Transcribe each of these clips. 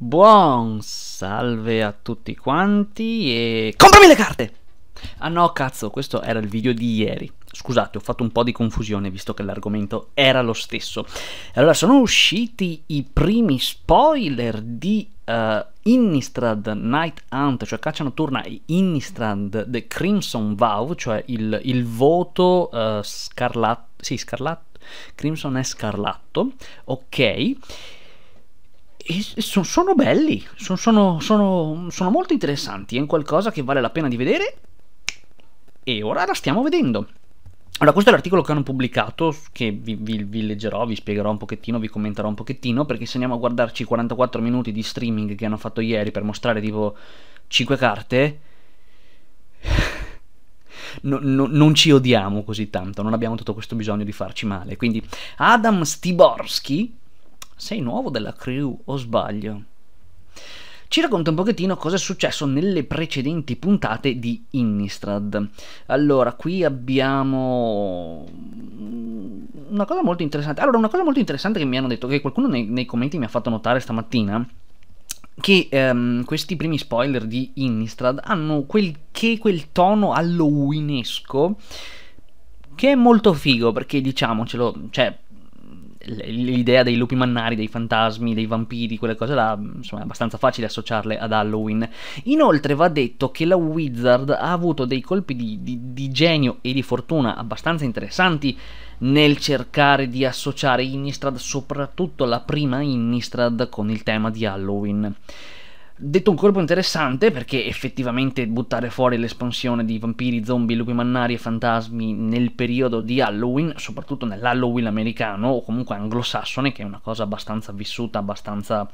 Buon salve a tutti quanti e... Comprami le carte! Ah no, cazzo, questo era il video di ieri. Scusate, ho fatto un po' di confusione visto che l'argomento era lo stesso. Allora, sono usciti i primi spoiler di uh, Innistrad Night Hunt, cioè Caccia Notturna e Innistrad The Crimson Vow, cioè il, il voto uh, eh, scarlatto... Sì, scarlatto... Crimson è scarlatto, ok sono, sono belli, sono, sono, sono molto interessanti, è un qualcosa che vale la pena di vedere e ora la stiamo vedendo. Allora, questo è l'articolo che hanno pubblicato, che vi, vi, vi, leggerò, vi spiegherò un pochettino, vi commenterò un pochettino, perché se andiamo a guardarci 44 minuti di streaming che hanno fatto ieri per mostrare tipo 5 carte, no, no, non ci odiamo così tanto, non abbiamo tutto questo bisogno di farci male. Quindi Adam Stiborski, sei nuovo della crew o sbaglio? Ci racconta un pochettino cosa è successo nelle precedenti puntate di Innistrad. Allora, qui abbiamo una cosa molto interessante. Allora, una cosa molto interessante che mi hanno detto, che qualcuno nei, nei commenti mi ha fatto notare stamattina, che um, questi primi spoiler di Innistrad hanno quel, che, quel tono halloweenesco che è molto figo perché diciamocelo, cioè l'idea dei lupi mannari, dei fantasmi, dei vampiri, quelle cose là, insomma, è abbastanza facile associarle ad Halloween. Inoltre va detto che la Wizard ha avuto dei colpi di, di, di genio e di fortuna abbastanza interessanti nel cercare di associare Innistrad, soprattutto la prima Innistrad, con il tema di Halloween detto un colpo interessante perché effettivamente buttare fuori l'espansione di vampiri, zombie, lupi mannari e fantasmi nel periodo di Halloween, soprattutto nell'Halloween americano o comunque anglosassone, che è una cosa abbastanza vissuta, abbastanza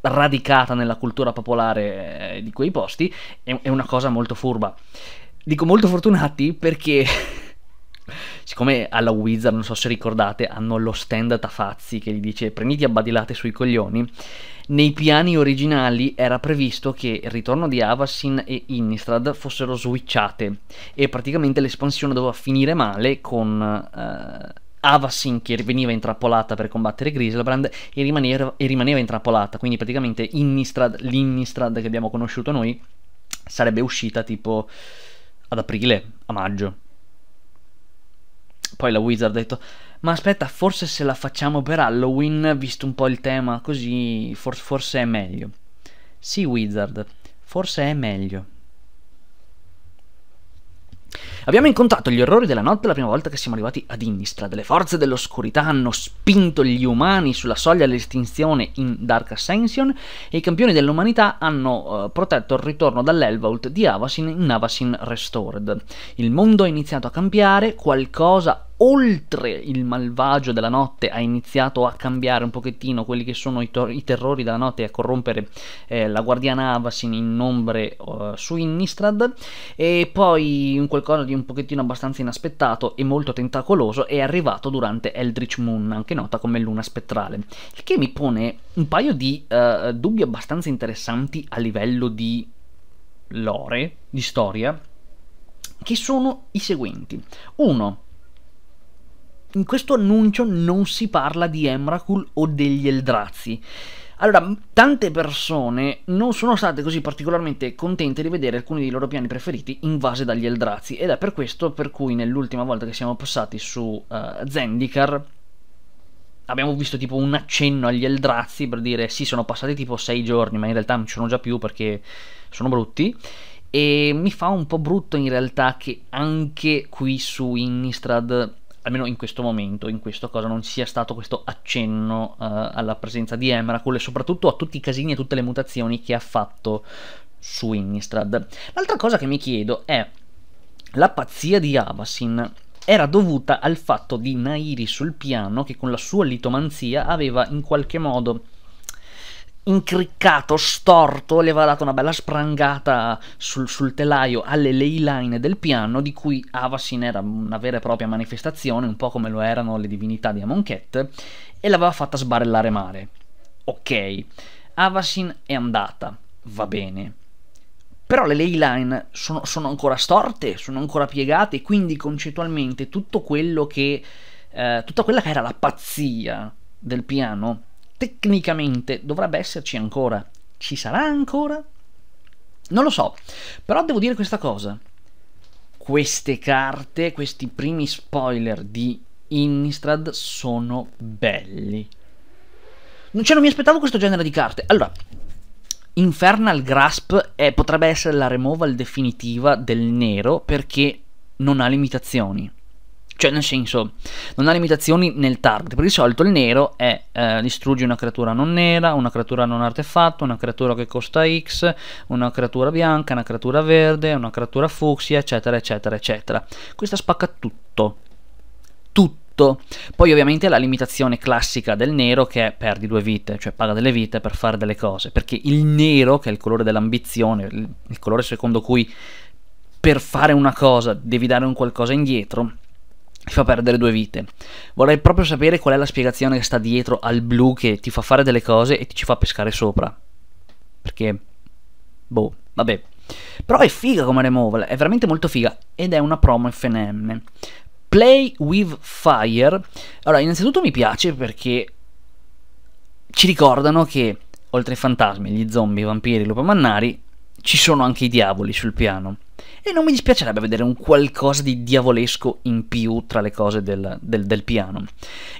radicata nella cultura popolare eh, di quei posti, è una cosa molto furba. Dico molto fortunati perché Siccome alla Wizard, non so se ricordate, hanno lo stand a Tafazzi che gli dice prenditi a badilate sui coglioni, nei piani originali era previsto che il ritorno di Avacyn e Innistrad fossero switchate e praticamente l'espansione doveva finire male con... Eh, Avacyn che veniva intrappolata per combattere Griselbrand e, rimaneva, e rimaneva intrappolata, quindi praticamente Innistrad, l'Innistrad che abbiamo conosciuto noi, sarebbe uscita tipo ad aprile, a maggio, poi la Wizard ha detto, ma aspetta, forse se la facciamo per Halloween, visto un po' il tema, così for forse è meglio. Sì, Wizard, forse è meglio. Abbiamo incontrato gli errori della notte la prima volta che siamo arrivati ad Innistrad. Le forze dell'oscurità hanno spinto gli umani sulla soglia dell'estinzione in Dark Ascension e i campioni dell'umanità hanno eh, protetto il ritorno dall'Elvault di Avasin in Avasin Restored. Il mondo ha iniziato a cambiare, qualcosa oltre il malvagio della notte ha iniziato a cambiare un pochettino quelli che sono i, i terrori della notte e a corrompere eh, la guardiana Avasin in ombre uh, eh, su Innistrad e poi un qualcosa di un pochettino abbastanza inaspettato e molto tentacoloso è arrivato durante Eldritch Moon, anche nota come luna spettrale, il che mi pone un paio di uh, dubbi abbastanza interessanti a livello di lore, di storia, che sono i seguenti. 1 in questo annuncio non si parla di Emrakul o degli Eldrazi. Allora, tante persone non sono state così particolarmente contente di vedere alcuni dei loro piani preferiti invase dagli Eldrazi ed è per questo per cui nell'ultima volta che siamo passati su uh, Zendikar abbiamo visto tipo un accenno agli Eldrazi per dire sì sono passati tipo sei giorni ma in realtà non ci sono già più perché sono brutti e mi fa un po' brutto in realtà che anche qui su Innistrad almeno in questo momento, in questa cosa, non sia stato questo accenno uh, alla presenza di Emrakul e soprattutto a tutti i casini e tutte le mutazioni che ha fatto su Innistrad. L'altra cosa che mi chiedo è, la pazzia di Avasin era dovuta al fatto di Nairi sul piano che con la sua litomanzia aveva in qualche modo incriccato, storto, le aveva dato una bella sprangata sul, sul telaio alle ley line del piano, di cui Avasin era una vera e propria manifestazione, un po' come lo erano le divinità di Amonkhet, e l'aveva fatta sbarellare mare. Ok, Avasin è andata, va bene. Però le ley line sono, sono ancora storte, sono ancora piegate, quindi concettualmente tutto quello che... Eh, tutta quella che era la pazzia del piano tecnicamente dovrebbe esserci ancora. Ci sarà ancora? Non lo so, però devo dire questa cosa. Queste carte, questi primi spoiler di Innistrad sono belli. Non, cioè, non mi aspettavo questo genere di carte. Allora, Infernal Grasp è, potrebbe essere la removal definitiva del nero perché non ha limitazioni. Cioè, nel senso, non ha limitazioni nel target, perché di solito il nero è eh, distruggi una creatura non nera, una creatura non artefatto, una creatura che costa X, una creatura bianca, una creatura verde, una creatura fucsia, eccetera, eccetera, eccetera. Questa spacca tutto. Tutto. Poi ovviamente la limitazione classica del nero che è perdi due vite, cioè paga delle vite per fare delle cose, perché il nero, che è il colore dell'ambizione, il colore secondo cui per fare una cosa devi dare un qualcosa indietro, ti fa perdere due vite. Vorrei proprio sapere qual è la spiegazione che sta dietro al blu che ti fa fare delle cose e ti ci fa pescare sopra. Perché... Boh, vabbè. Però è figa come removal, è veramente molto figa ed è una promo FNM. Play with Fire. Allora, innanzitutto mi piace perché ci ricordano che oltre ai fantasmi, gli zombie, i vampiri, i lupi mannari, ci sono anche i diavoli sul piano. E non mi dispiacerebbe vedere un qualcosa di diavolesco in più tra le cose del, del, del piano.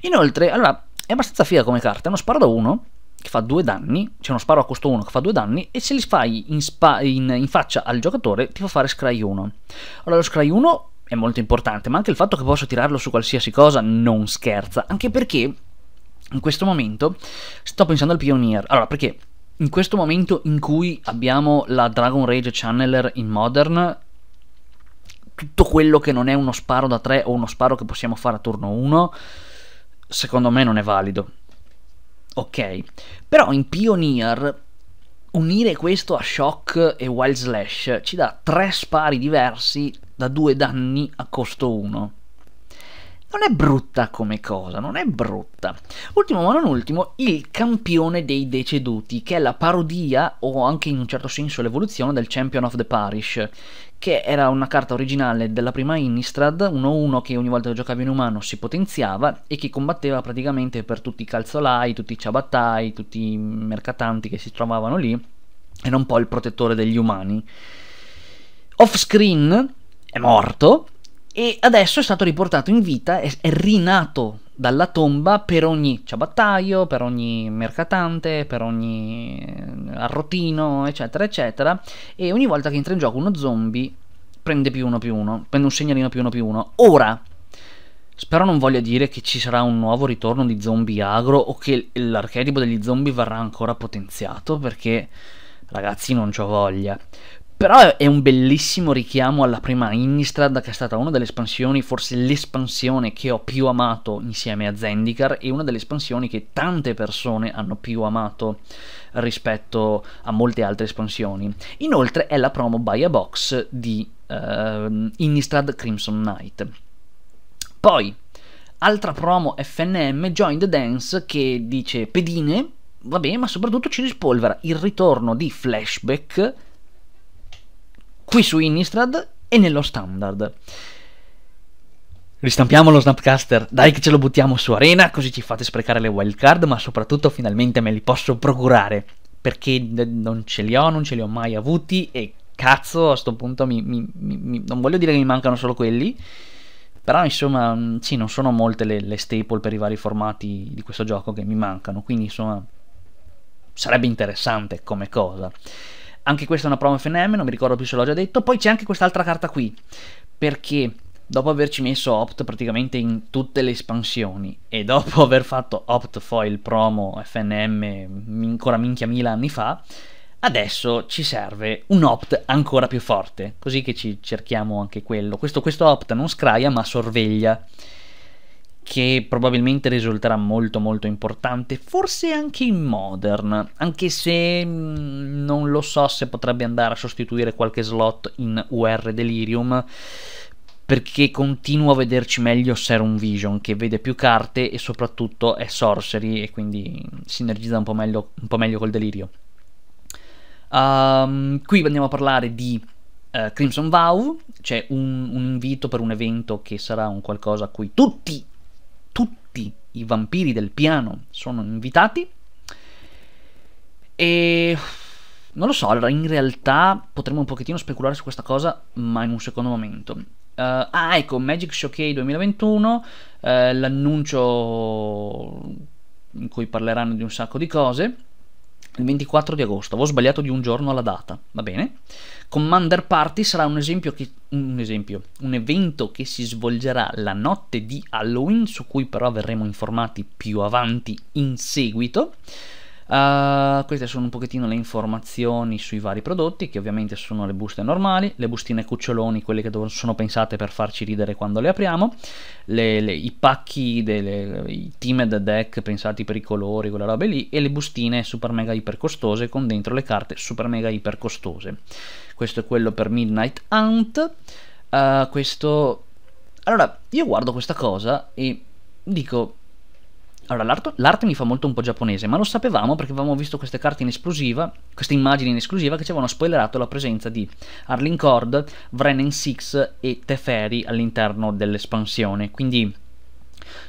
Inoltre, allora, è abbastanza figa come carta, è uno sparo da 1 che fa 2 danni, c'è cioè uno sparo a costo 1 che fa 2 danni e se li fai in, in, in faccia al giocatore ti fa fare scry 1. Allora lo scry 1 è molto importante, ma anche il fatto che posso tirarlo su qualsiasi cosa non scherza, anche perché in questo momento sto pensando al Pioneer. Allora, perché in questo momento in cui abbiamo la Dragon Rage Channeler in Modern, tutto quello che non è uno sparo da 3 o uno sparo che possiamo fare a turno 1, secondo me non è valido. Ok, però in Pioneer unire questo a Shock e Wild Slash ci dà 3 spari diversi da 2 danni a costo 1 non è brutta come cosa, non è brutta. Ultimo ma non ultimo, il campione dei deceduti, che è la parodia o anche in un certo senso l'evoluzione del Champion of the Parish, che era una carta originale della prima Innistrad, 1-1 che ogni volta che giocavi in umano si potenziava e che combatteva praticamente per tutti i calzolai, tutti i ciabattai, tutti i mercatanti che si trovavano lì, era un po' il protettore degli umani. Off screen è morto e adesso è stato riportato in vita, è, è rinato dalla tomba per ogni ciabattaio, per ogni mercatante, per ogni eh, arrotino, eccetera, eccetera. E ogni volta che entra in gioco uno zombie prende più uno più uno, prende un segnalino più uno più uno. Ora, spero non voglia dire che ci sarà un nuovo ritorno di zombie agro o che l'archetipo degli zombie verrà ancora potenziato perché ragazzi non ho voglia. Però è un bellissimo richiamo alla prima Innistrad, che è stata una delle espansioni, forse l'espansione che ho più amato insieme a Zendikar, e una delle espansioni che tante persone hanno più amato rispetto a molte altre espansioni. Inoltre è la promo by a box di uh, Innistrad Crimson Knight. Poi, altra promo FNM, Join the Dance, che dice pedine, vabbè, ma soprattutto ci rispolvera il ritorno di flashback qui su Innistrad e nello standard. Ristampiamo lo Snapcaster, dai che ce lo buttiamo su Arena, così ci fate sprecare le wildcard, ma soprattutto finalmente me li posso procurare, perché non ce li ho, non ce li ho mai avuti e cazzo, a sto punto mi, mi, mi, non voglio dire che mi mancano solo quelli, però insomma, mm, sì, non sono molte le, le staple per i vari formati di questo gioco che mi mancano, quindi insomma, sarebbe interessante come cosa anche questa è una promo FNM, non mi ricordo più se l'ho già detto. Poi c'è anche quest'altra carta qui, perché dopo averci messo Opt praticamente in tutte le espansioni e dopo aver fatto Opt Foil promo FNM ancora minchia mila anni fa, adesso ci serve un Opt ancora più forte, così che ci cerchiamo anche quello. Questo, questo Opt non scraia ma sorveglia che probabilmente risulterà molto molto importante, forse anche in Modern, anche se mm, non lo so se potrebbe andare a sostituire qualche slot in UR Delirium, perché continuo a vederci meglio Serum Vision, che vede più carte e soprattutto è sorcery e quindi sinergizza un po' meglio, un po meglio col Delirium. Ehm, um, qui andiamo a parlare di uh, Crimson Vow, c'è un, un invito per un evento che sarà un qualcosa a cui tutti tutti i vampiri del piano sono invitati e non lo so, allora in realtà potremmo un pochettino speculare su questa cosa, ma in un secondo momento. Uh, ah, ecco, Magic Showcase 2021, eh, l'annuncio in cui parleranno di un sacco di cose il 24 di agosto, avevo sbagliato di un giorno alla data, va bene? Commander Party sarà un esempio, che, un esempio, un evento che si svolgerà la notte di Halloween, su cui però verremo informati più avanti in seguito. Uh, queste sono un pochettino le informazioni sui vari prodotti, che ovviamente sono le buste normali, le bustine cuccioloni, quelle che sono pensate per farci ridere quando le apriamo, le, le, i pacchi, delle, i timed deck pensati per i colori, quella roba lì, e le bustine super mega iper costose con dentro le carte super mega iper costose. Questo è quello per Midnight Hunt. Uh, questo... Allora, io guardo questa cosa e dico allora, l'arte, mi fa molto un po' giapponese, ma lo sapevamo perché avevamo visto queste carte in esclusiva, queste immagini in esclusiva che ci avevano spoilerato la presenza di Arlene Cord, Vrenen Six e Teferi all'interno dell'espansione. Quindi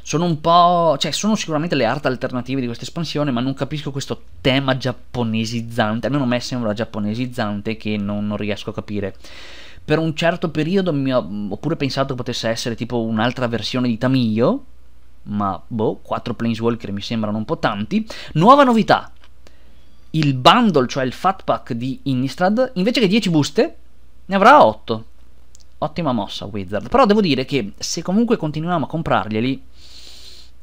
sono un po'. cioè, sono sicuramente le art alternative di questa espansione, ma non capisco questo tema giapponesizzante. Almeno a me sembra giapponesizzante che non, non riesco a capire per un certo periodo ho, ho pure pensato che potesse essere tipo un'altra versione di Tamiyo, ma boh, 4 Planeswalker mi sembrano un po' tanti. Nuova novità, il bundle, cioè il fat pack di Innistrad, invece che 10 buste, ne avrà 8. Ottima mossa Wizard, però devo dire che se comunque continuiamo a comprarglieli,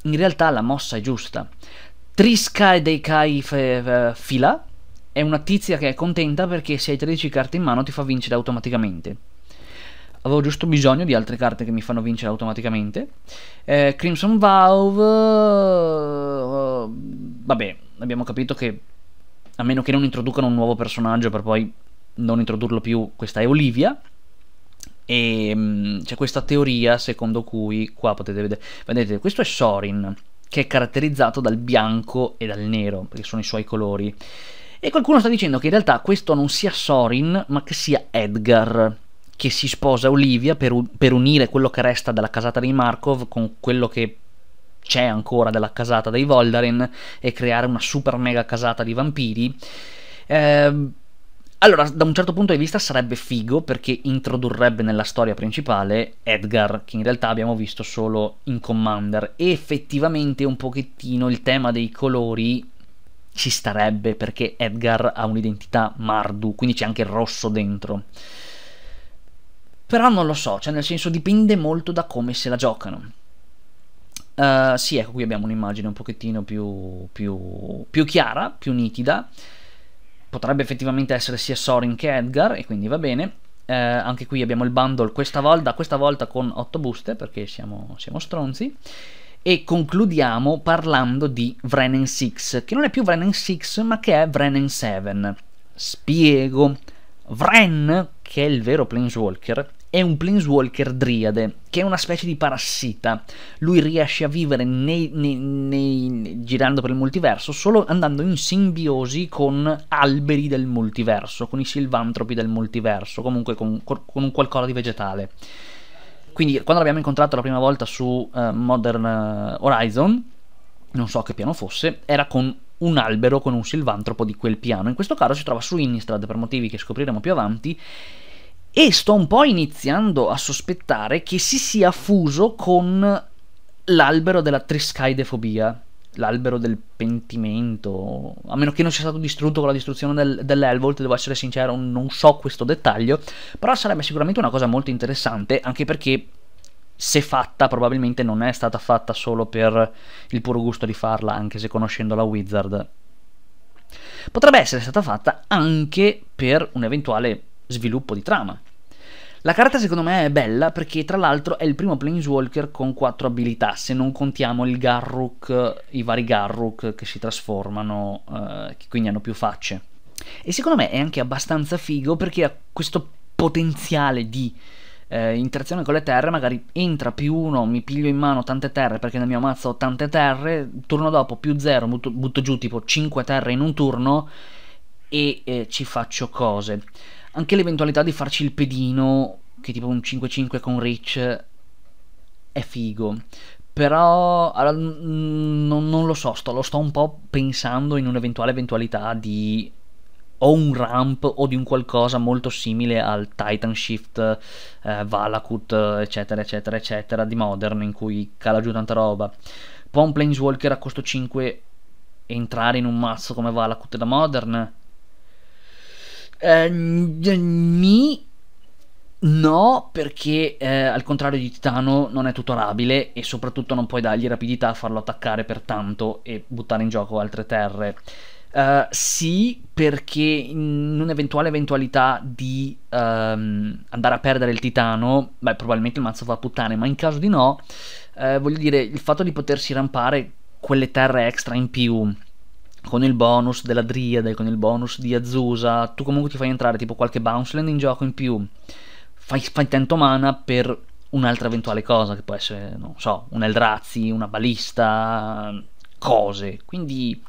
in realtà la mossa è giusta. Triska dei Kai Fila è una tizia che è contenta perché se hai 13 carte in mano ti fa vincere automaticamente avevo giusto bisogno di altre carte che mi fanno vincere automaticamente. Eh, Crimson Valve, uh, vabbè, abbiamo capito che a meno che non introducano un nuovo personaggio per poi non introdurlo più, questa è Olivia. E um, c'è questa teoria secondo cui, qua potete vedere, vedete, questo è Sorin, che è caratterizzato dal bianco e dal nero, perché sono i suoi colori. E qualcuno sta dicendo che in realtà questo non sia Sorin, ma che sia Edgar, che si sposa Olivia per, per unire quello che resta della casata dei Markov con quello che c'è ancora della casata dei Voldaren e creare una super mega casata di vampiri. Eh, allora, da un certo punto di vista sarebbe figo perché introdurrebbe nella storia principale Edgar, che in realtà abbiamo visto solo in Commander, e effettivamente un pochettino il tema dei colori ci starebbe perché Edgar ha un'identità mardu, quindi c'è anche il rosso dentro. Però non lo so, cioè nel senso dipende molto da come se la giocano. Uh, sì, ecco qui abbiamo un'immagine un pochettino più, più, più chiara, più nitida. Potrebbe effettivamente essere sia Sorin che Edgar, e quindi va bene. Eh, anche qui abbiamo il bundle questa volta, questa volta con 8 buste perché siamo, siamo stronzi e concludiamo parlando di Vrenen 6 che non è più Vrenen 6 ma che è Vrenen 7 spiego Vren che è il vero Planeswalker è un planeswalker driade, che è una specie di parassita. Lui riesce a vivere nei, nei, nei, girando per il multiverso solo andando in simbiosi con alberi del multiverso, con i silvantropi del multiverso, comunque con, con qualcosa di vegetale. Quindi quando l'abbiamo incontrato la prima volta su uh, Modern eh, Horizon, non so che piano fosse, era con un albero con un silvantropo di quel piano. In questo caso si trova su Innistrad per motivi che scopriremo più avanti e sto un po' iniziando a sospettare che si sia fuso con l'albero della triscaidefobia, l'albero del pentimento, a meno che non sia stato distrutto con la distruzione del, dell'Elvolt, devo essere sincero, non so questo dettaglio, però sarebbe sicuramente una cosa molto interessante, anche perché se fatta probabilmente non è stata fatta solo per il puro gusto di farla, anche se conoscendo la Wizard. Potrebbe essere stata fatta anche per un eventuale sviluppo di trama. La carta secondo me è bella perché tra l'altro è il primo Planeswalker con 4 abilità, se non contiamo il Garruk, i vari Garruk che si trasformano, eh, che quindi hanno più facce. E secondo me è anche abbastanza figo perché ha questo potenziale di eh, interazione con le terre, magari entra più uno, mi piglio in mano tante terre perché nel mio mazzo ho tante terre, turno dopo più zero, butto, butto, giù tipo 5 terre in un turno e eh, ci faccio cose anche l'eventualità di farci il pedino, che tipo un 5-5 con Rich è figo. Però allora, non, non, lo so, sto, lo sto un po' pensando in un'eventuale eventualità di o un ramp o di un qualcosa molto simile al Titan Shift, eh, Valakut, eccetera, eccetera, eccetera, di Modern, in cui cala giù tanta roba. Può un Planeswalker a costo 5 entrare in un mazzo come Valakut da Modern? Eh, mi No, perché eh, al contrario di Titano non è tutorabile e soprattutto non puoi dargli rapidità, a farlo attaccare per tanto e buttare in gioco altre terre. Uh, sì, perché in un'eventuale eventualità di um, andare a perdere il titano, beh, probabilmente il mazzo fa puttane, ma in caso di no, eh, voglio dire, il fatto di potersi rampare quelle terre extra in più con il bonus della Driade, con il bonus di Azusa, tu comunque ti fai entrare tipo qualche bounce land in gioco in più, fai, fai tanto mana per un'altra eventuale cosa che può essere, non so, un Eldrazi, una balista, cose, quindi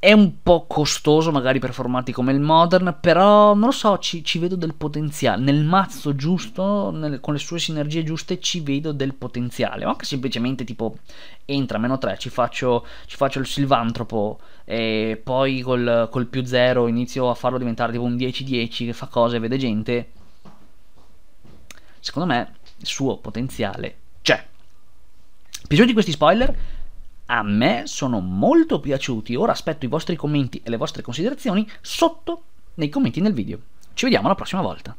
è un po' costoso magari per formati come il Modern, però non lo so, ci, ci vedo del potenziale. Nel mazzo giusto, nel, con le sue sinergie giuste, ci vedo del potenziale. O anche semplicemente tipo entra meno 3, ci faccio, ci faccio il silvantropo e poi col, col più 0 inizio a farlo diventare tipo un 10-10 che fa cose, vede gente. Secondo me il suo potenziale c'è. di questi spoiler? a me sono molto piaciuti. Ora aspetto i vostri commenti e le vostre considerazioni sotto nei commenti nel video. Ci vediamo la prossima volta.